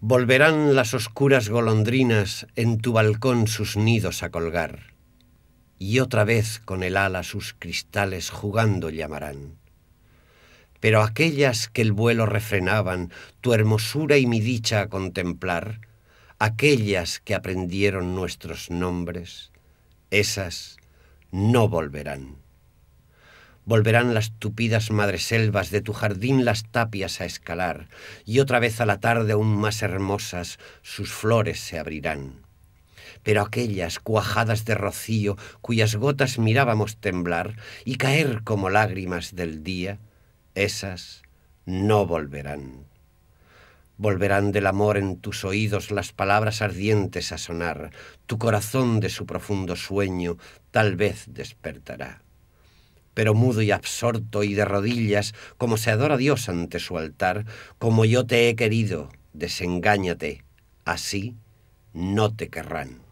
Volverán las oscuras golondrinas en tu balcón sus nidos a colgar, y otra vez con el ala sus cristales jugando llamarán. Pero aquellas que el vuelo refrenaban, tu hermosura y mi dicha a contemplar, aquellas que aprendieron nuestros nombres, esas no volverán. Volverán las tupidas madreselvas de tu jardín las tapias a escalar, y otra vez a la tarde aún más hermosas sus flores se abrirán. Pero aquellas cuajadas de rocío cuyas gotas mirábamos temblar y caer como lágrimas del día, esas no volverán. Volverán del amor en tus oídos las palabras ardientes a sonar, tu corazón de su profundo sueño tal vez despertará pero mudo y absorto y de rodillas, como se adora a Dios ante su altar, como yo te he querido, desengáñate, así no te querrán.